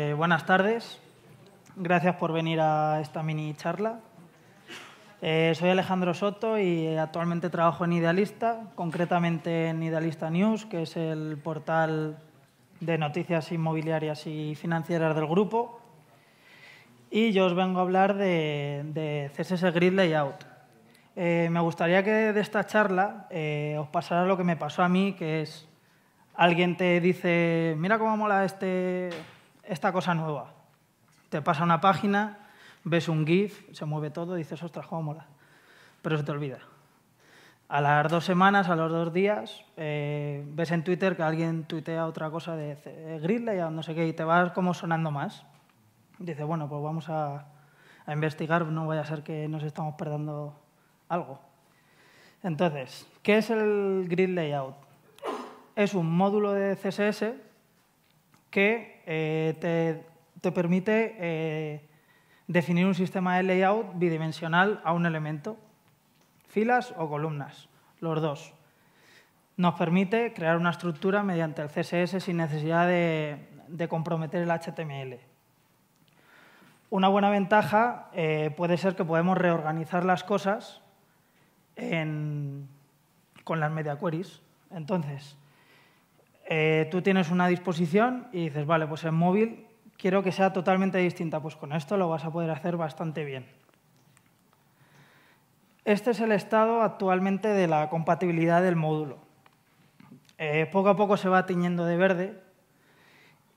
Eh, buenas tardes. Gracias por venir a esta mini charla. Eh, soy Alejandro Soto y actualmente trabajo en Idealista, concretamente en Idealista News, que es el portal de noticias inmobiliarias y financieras del grupo. Y yo os vengo a hablar de, CSS Grid Layout. Eh, me gustaría que de esta charla os pasara lo que me pasó a mí, que es alguien te dice, mira cómo mola este esta cosa nueva. Te pasa una página, ves un GIF, se mueve todo, dices, ostras, cómo mola. Pero se te olvida. A las dos semanas, a los dos días, eh, ves en Twitter que alguien tuitea otra cosa de eh, grid layout, no sé qué y te vas como sonando más. Dices, bueno, pues vamos a, a investigar, no vaya a ser que nos estamos perdiendo algo. Entonces, ¿qué es el grid layout? Es un módulo de CSS que eh, te, permite eh, definir un sistema de layout bidimensional a un elemento, filas o columnas, los dos. Nos permite crear una estructura mediante el CSS sin necesidad de, comprometer el HTML. Una buena ventaja eh, puede ser que podemos reorganizar las cosas con las media queries. Entonces, eh, tú tienes una disposición y dices, vale, pues en móvil quiero que sea totalmente distinta. Pues con esto lo vas a poder hacer bastante bien. Este es el estado actualmente de la compatibilidad del módulo. Eh, poco a poco se va tiñendo de verde,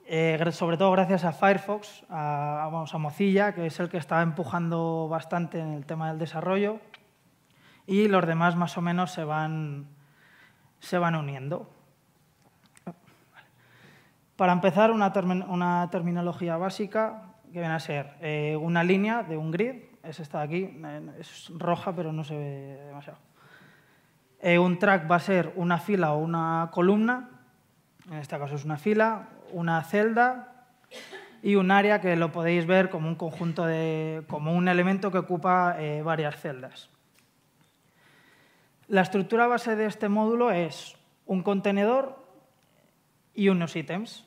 eh, sobre todo gracias a Firefox, a, vamos, a Mozilla, que es el que está empujando bastante en el tema del desarrollo, y los demás más o menos se van uniendo. Para empezar, una, terminología básica que viene a ser eh, una línea de un grid, es esta de aquí, es roja pero no se ve demasiado. Eh, un track va a ser una fila o una columna, en este caso es una fila, una celda y un área que lo podéis ver como un conjunto de, como un elemento que ocupa eh, varias celdas. La estructura base de este módulo es un contenedor y unos ítems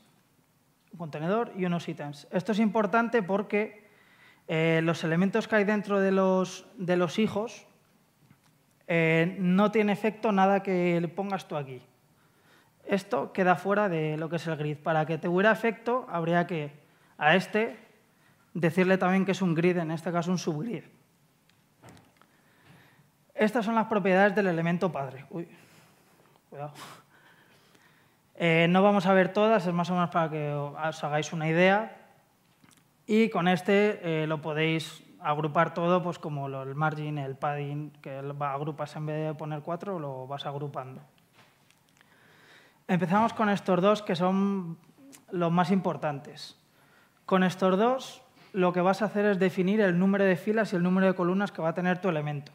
un contenedor y unos ítems. Esto es importante porque eh, los elementos que hay dentro de los, de los hijos eh, no tiene efecto nada que le pongas tú aquí. Esto queda fuera de lo que es el grid. Para que te hubiera efecto, habría que a este decirle también que es un grid, en este caso un subgrid. Estas son las propiedades del elemento padre. Uy, cuidado. Eh, no vamos a ver todas, es más o menos para que os hagáis una idea. Y con este eh, lo podéis agrupar todo, pues como el margin, el padding, que agrupas en vez de poner cuatro, lo vas agrupando. Empezamos con estos dos que son los más importantes. Con estos dos lo que vas a hacer es definir el número de filas y el número de columnas que va a tener tu elemento.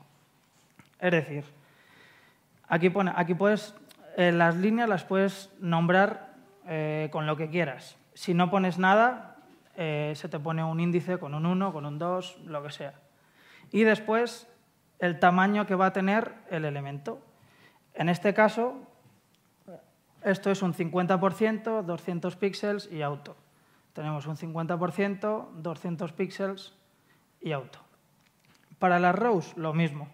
Es decir, aquí, pone, aquí puedes eh, las líneas las puedes nombrar eh, con lo que quieras. Si no pones nada, eh, se te pone un índice con un 1, con un 2, lo que sea. Y después el tamaño que va a tener el elemento. En este caso, esto es un 50%, 200 píxeles y auto. Tenemos un 50%, 200 píxeles y auto. Para las rows, lo mismo.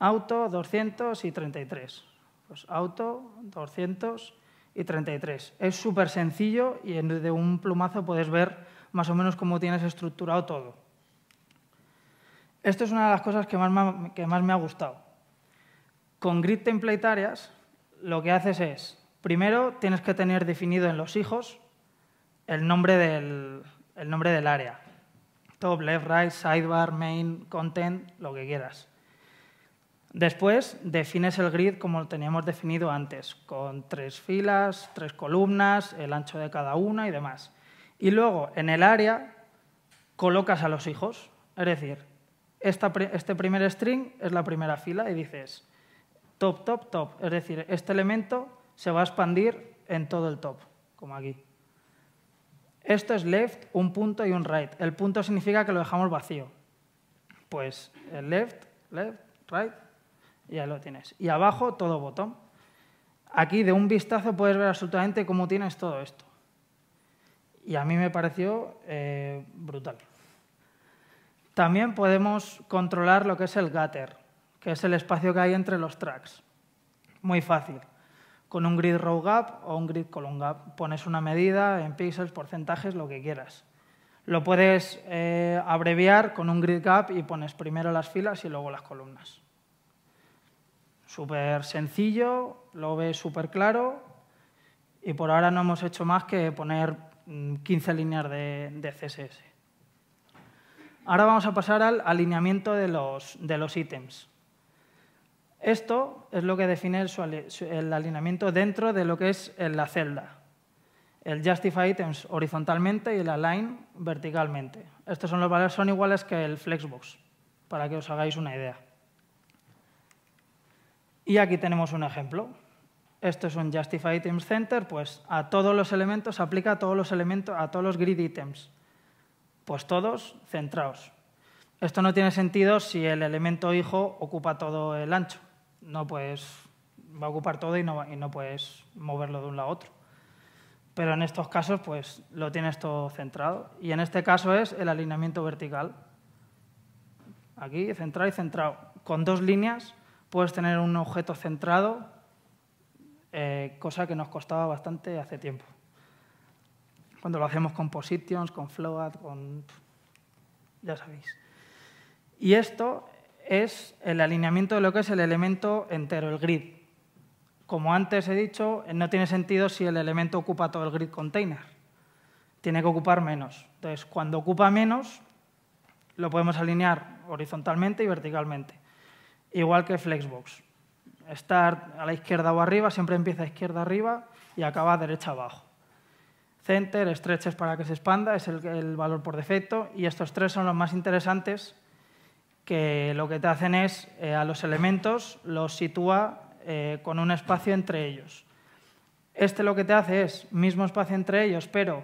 Auto, 200 y 33. Pues, auto, 200 y 33. Es súper sencillo y de un plumazo puedes ver más o menos cómo tienes estructurado todo. Esto es una de las cosas que más, me ha gustado. Con grid template areas lo que haces es, primero tienes que tener definido en los hijos el nombre del, el nombre del área. Top, left, right, sidebar, main, content, lo que quieras. Después defines el grid como lo teníamos definido antes, con tres filas, tres columnas, el ancho de cada una y demás. Y luego en el área colocas a los hijos, es decir, este primer string es la primera fila y dices top, top, top, es decir, este elemento se va a expandir en todo el top, como aquí. Esto es left, un punto y un right. El punto significa que lo dejamos vacío. Pues el left, left, right, ya lo tienes. Y abajo todo botón. Aquí de un vistazo puedes ver absolutamente cómo tienes todo esto. Y a mí me pareció eh, brutal. También podemos controlar lo que es el gutter, que es el espacio que hay entre los tracks. Muy fácil. Con un grid row gap o un grid column gap pones una medida en píxeles, porcentajes, lo que quieras. Lo puedes eh, abreviar con un grid gap y pones primero las filas y luego las columnas súper sencillo, lo ve súper claro y por ahora no hemos hecho más que poner 15 mm, líneas de, CSS. Ahora vamos a pasar al alineamiento de los, de los ítems. Esto es lo que define el, el, alineamiento dentro de lo que es eh, la celda. El justify items horizontalmente y el align verticalmente. Estos son los valores, son iguales que el flexbox, para que os hagáis una idea. Y aquí tenemos un ejemplo. Esto es un Justify Items Center, pues a todos los elementos, aplica a todos los elementos, a todos los grid items. Pues todos centrados. Esto no tiene sentido si el elemento hijo ocupa todo el ancho. No pues va a ocupar todo y no, y no puedes moverlo de un lado a otro. Pero en estos casos, pues lo tienes todo centrado. Y en este caso es el alineamiento vertical. Aquí, centrado y centrado, con dos líneas Puedes tener un objeto centrado, eh, cosa que nos costaba bastante hace tiempo. Cuando lo hacemos con Positions, con Float, con... ya sabéis. Y esto es el alineamiento de lo que es el elemento entero, el grid. Como antes he dicho, no tiene sentido si el elemento ocupa todo el grid container. Tiene que ocupar menos. Entonces, cuando ocupa menos, lo podemos alinear horizontalmente y verticalmente igual que Flexbox. Start a la izquierda o arriba, siempre empieza a izquierda arriba y acaba derecha abajo. Center, stretches para que se expanda, es el, valor por defecto y estos tres son los más interesantes que lo que te hacen es eh, a los elementos los sitúa eh, con un espacio entre ellos. Este lo que te hace es mismo espacio entre ellos, pero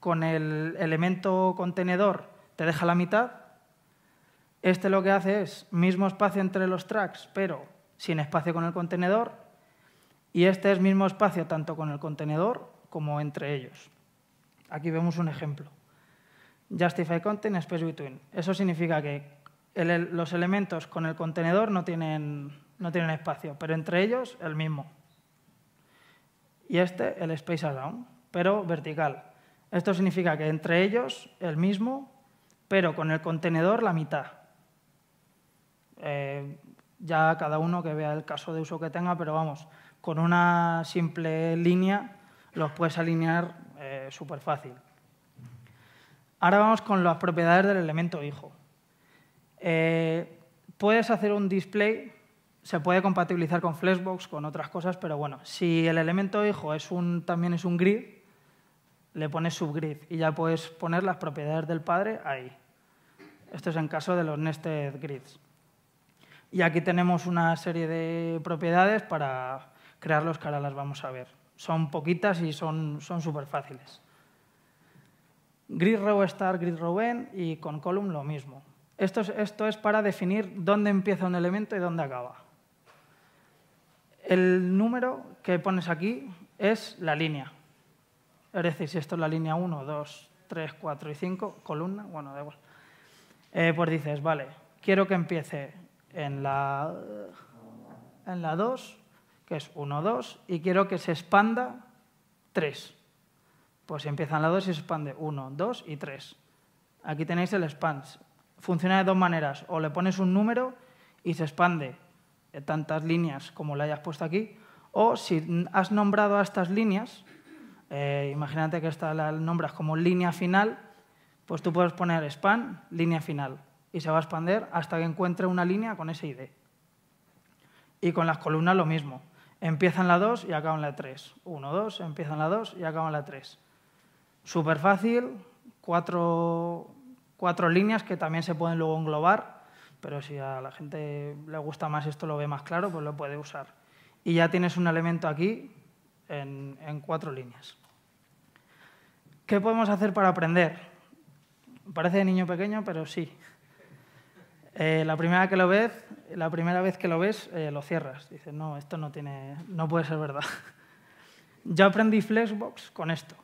con el elemento contenedor te deja la mitad este lo que hace es mismo espacio entre los tracks, pero sin espacio con el contenedor. Y este es mismo espacio tanto con el contenedor como entre ellos. Aquí vemos un ejemplo. Justify content, space between. Eso significa que los elementos con el contenedor no tienen, no tienen espacio, pero entre ellos el mismo. Y este, el space around, pero vertical. Esto significa que entre ellos el mismo, pero con el contenedor la mitad. Eh, ya cada uno que vea el caso de uso que tenga, pero vamos, con una simple línea los puedes alinear eh, súper fácil. Ahora vamos con las propiedades del elemento hijo. Eh, puedes hacer un display, se puede compatibilizar con Flexbox, con otras cosas, pero bueno, si el elemento hijo también es un grid, le pones subgrid y ya puedes poner las propiedades del padre ahí. Esto es en caso de los nested grids. Y aquí tenemos una serie de propiedades para crearlos que ahora las vamos a ver. Son poquitas y son súper fáciles. Grid row start, grid row end y con column lo mismo. Esto es, esto es para definir dónde empieza un elemento y dónde acaba. El número que pones aquí es la línea. Es decir, si esto es la línea 1, 2, 3, 4 y 5, columna, bueno, da igual. Eh, pues dices, vale, quiero que empiece en la, 2, que es 1, 2, y quiero que se expanda 3. Pues si empieza en la 2 y se expande 1, 2 y 3. Aquí tenéis el span. Funciona de dos maneras. O le pones un número y se expande tantas líneas como le hayas puesto aquí. O si has nombrado a estas líneas, eh, imagínate que esta la nombras como línea final, pues tú puedes poner span, línea final y se va a expander hasta que encuentre una línea con ese ID. Y con las columnas lo mismo. Empieza en la 2 y acaba en la 3. 1, 2, empieza en la 2 y acaba en la 3. Súper fácil, cuatro, líneas que también se pueden luego englobar, pero si a la gente le gusta más esto, lo ve más claro, pues lo puede usar. Y ya tienes un elemento aquí en, en cuatro líneas. ¿Qué podemos hacer para aprender? Parece de niño pequeño, pero sí. Eh, la primera que lo ves, la primera vez que lo ves, eh, lo cierras. Dices, no, esto no tiene, no puede ser verdad. Yo aprendí Flexbox con esto.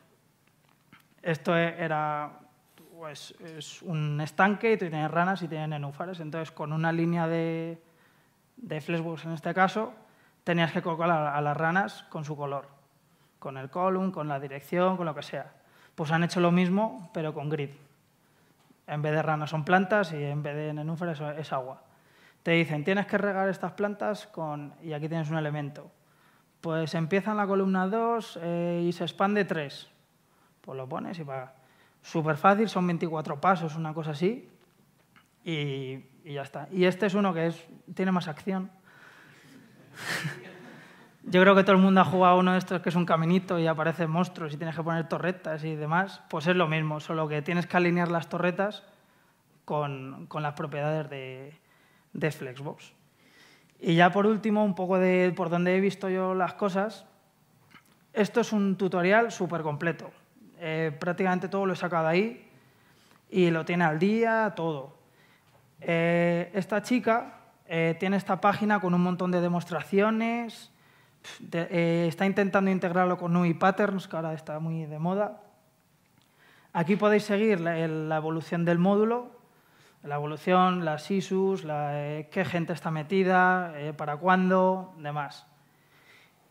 Esto e, era, pues, es un estanque y tiene ranas y tiene nenúfares. Entonces, con una línea de, de Flexbox en este caso, tenías que colocar a las ranas con su color, con el column, con la dirección, con lo que sea. Pues han hecho lo mismo, pero con grid. En vez de ranas son plantas y en vez de nenúfares es agua. Te dicen, tienes que regar estas plantas con... y aquí tienes un elemento. Pues empieza en la columna 2 eh, y se expande 3. Pues lo pones y va. Súper fácil, son 24 pasos, una cosa así. Y, ya está. Y este es uno que es, tiene más acción. Yo creo que todo el mundo ha jugado uno de estos que es un caminito y aparecen monstruos y tienes que poner torretas y demás. Pues es lo mismo, solo que tienes que alinear las torretas con, las propiedades de, Flexbox. Y ya por último, un poco de por donde he visto yo las cosas. Esto es un tutorial súper completo. Eh, prácticamente todo lo he sacado ahí y lo tiene al día, todo. Eh, esta chica eh, tiene esta página con un montón de demostraciones, eh, está intentando integrarlo con UI Patterns, que ahora está muy de moda. Aquí podéis seguir la, evolución del módulo, la evolución, las ISUs, la, eh, qué gente está metida, eh, para cuándo, demás.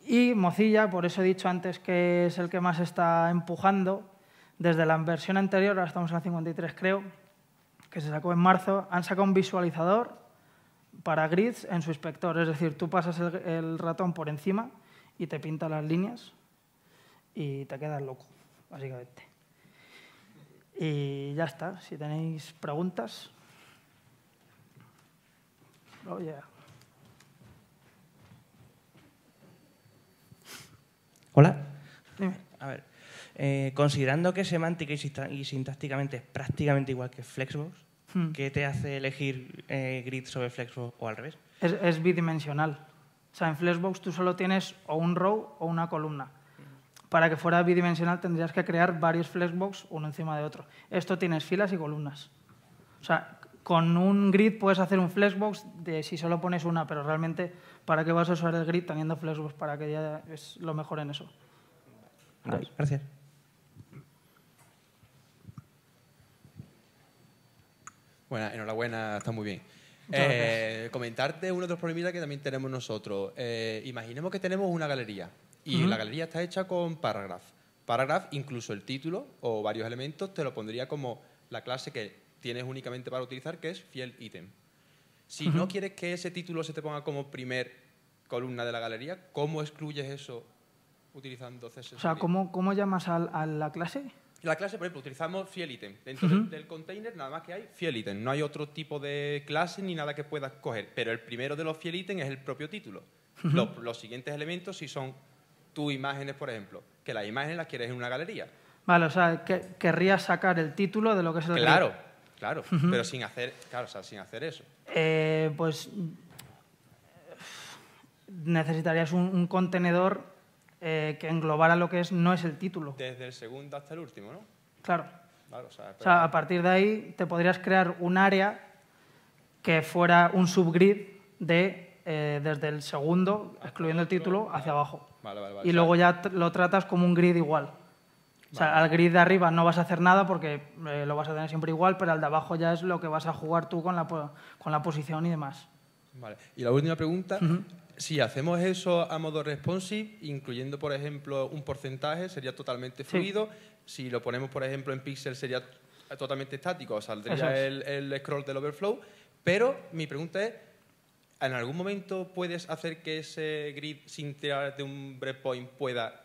Y Mozilla, por eso he dicho antes que es el que más está empujando, desde la versión anterior, ahora estamos en la 53 creo, que se sacó en marzo, han sacado un visualizador para grids en su inspector. Es decir, tú pasas el, ratón por encima y te pinta las líneas y te quedas loco, básicamente. Y ya está. Si tenéis preguntas. Oh, Hola. A ver, eh, considerando que semántica y sintácticamente es prácticamente igual que Flexbox, Hmm. ¿Qué te hace elegir eh, Grid sobre Flexbox o al revés? Es, bidimensional. O sea, en Flexbox tú solo tienes o un row o una columna. Para que fuera bidimensional tendrías que crear varios Flexbox uno encima de otro. Esto tienes filas y columnas. O sea, con un grid puedes hacer un flexbox de si solo pones una, pero realmente ¿para qué vas a usar el grid teniendo flexbox? Para que ya es lo mejor en eso. Gracias. Bueno, enhorabuena, está muy bien. Eh, comentarte uno de los problemas que también tenemos nosotros. Eh, imaginemos que tenemos una galería y la galería está hecha con paragraph. Paragraph, incluso el título o varios elementos, te lo pondría como la clase que tienes únicamente para utilizar, que es fiel item. Si no quieres que ese título se te ponga como primer columna de la galería, ¿cómo excluyes eso utilizando CSS? O sea, ¿cómo, llamas a la clase? la clase, por ejemplo, utilizamos fiel item. Dentro del, container nada más que hay fiel item. No hay otro tipo de clase ni nada que puedas coger. Pero el primero de los fiel item es el propio título. los, siguientes elementos si son tus imágenes, por ejemplo, que las imágenes las quieres en una galería. Vale, o sea, querrías sacar el título de lo que es el... Claro, claro, pero sin hacer, sin hacer eso. Eh, pues mm, necesitarías un contenedor eh, que englobara lo que es no es el título. Desde el segundo hasta el último, ¿no? Claro. o, sea, a partir de ahí te podrías crear un área que fuera un subgrid de eh, desde el segundo, excluyendo el título, hacia abajo. Vale, vale, y luego ya lo tratas como un grid igual. O sea, al grid de arriba no vas a hacer nada porque eh, lo vas a tener siempre igual, pero al de abajo ya es lo que vas a jugar tú con la, con la posición y demás. Vale. Y la última pregunta, si hacemos eso a modo responsive, incluyendo, por ejemplo, un porcentaje, sería totalmente fluido. Si lo ponemos, por ejemplo, en pixel, sería totalmente estático, saldría el, el scroll del overflow. Pero mi pregunta es, ¿en algún momento puedes hacer que ese grid sin tirar de un breakpoint pueda,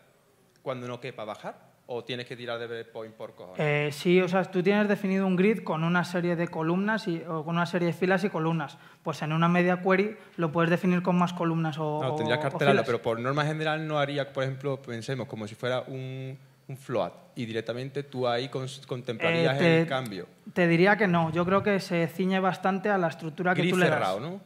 cuando no quepa, bajar? o tienes que tirar de point por cojones? Eh, sí, o sea, tú tienes definido un grid con una serie de columnas y, o con una serie de filas y columnas. Pues en una media query lo puedes definir con más columnas o. No, tendrías que alterarlo, pero por norma general no haría, por ejemplo, pensemos, como si fuera un, un float y directamente tú ahí contemplarías eh, el cambio. Te diría que no. Yo creo que se ciñe bastante a la estructura que tú le das. cerrado, ¿no?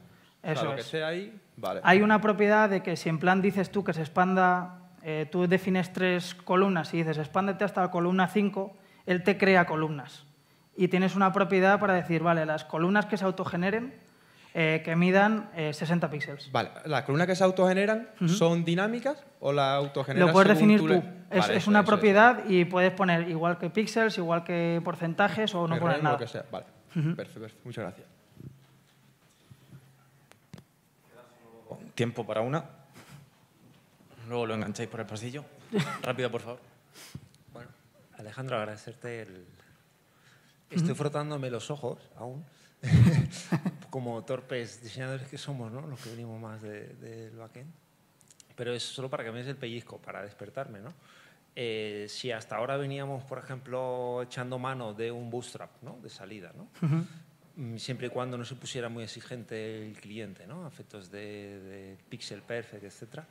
Eso es. que ahí, vale. Hay una propiedad de que si en plan dices tú que se expanda eh, tú defines tres columnas y dices expándete hasta la columna 5, él te crea columnas. Y tienes una propiedad para decir, vale, las columnas que se autogeneren, eh, que midan 60 eh, píxeles. Vale, ¿las columnas que se autogeneran son dinámicas o la autogeneran? Lo puedes definir tú. Es, una propiedad y puedes poner igual que píxeles, igual que porcentajes o no poner nada. Lo que sea. Vale, perfecto, perfecto, muchas gracias. Tiempo para una luego lo engancháis por el pasillo. Rápido, por favor. Bueno, Alejandro, agradecerte el... Estoy frotándome los ojos aún, como torpes diseñadores que somos, ¿no? Los que venimos más del de backend. Pero es solo para que me des el pellizco, para despertarme, ¿no? Eh, si hasta ahora veníamos, por ejemplo, echando mano de un bootstrap, ¿no? De salida, ¿no? Mm, siempre y cuando no se pusiera muy exigente el cliente, ¿no? Afectos de, de pixel perfect, etcétera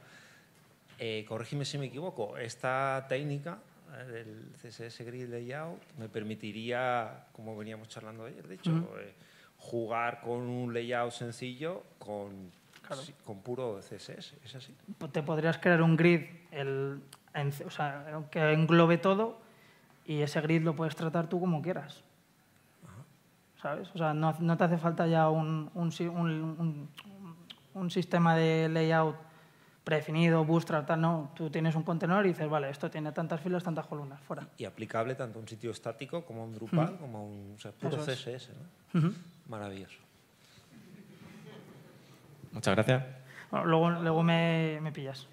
eh, corrígeme si me equivoco, esta técnica eh, del CSS Grid Layout me permitiría, como veníamos charlando ayer, de eh, jugar con un layout sencillo con, puro CSS, Te podrías crear un grid que englobe todo y ese grid lo puedes tratar tú como quieras. ¿Sabes? no, te hace falta ya un sistema de layout predefinido, bootstrap, tal, no. Tú tienes un contenedor y dices, vale, esto tiene tantas filas, tantas columnas, fuera. Y, aplicable tanto a un sitio estático como a un Drupal, como a un o CSS, ¿no? Maravilloso. Muchas gracias. Bueno, luego luego me, me pillas.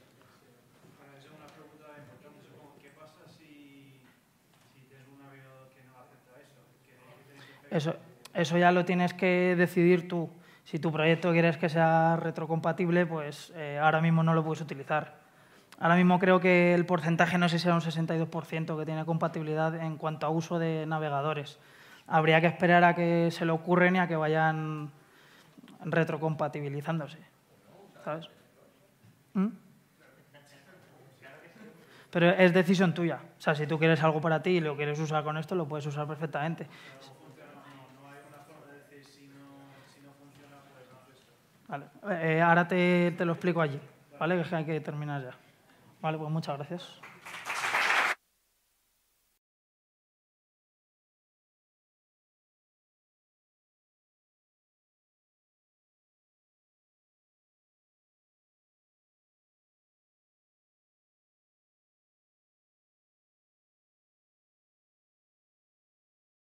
Eso, eso ya lo tienes que decidir tú si tu proyecto quieres que sea retrocompatible, pues eh, ahora mismo no lo puedes utilizar. Ahora mismo creo que el porcentaje no sé si era un 62% que tiene compatibilidad en cuanto a uso de navegadores. Habría que esperar a que se le ocurren y a que vayan retrocompatibilizándose. ¿Sabes? ¿Mm? Pero es decisión tuya. O sea, si tú quieres algo para ti y lo quieres usar con esto, lo puedes usar perfectamente. Vale. Eh, ahora te, lo explico allí, ¿vale? Que hay que terminar ya. Vale, pues muchas gracias.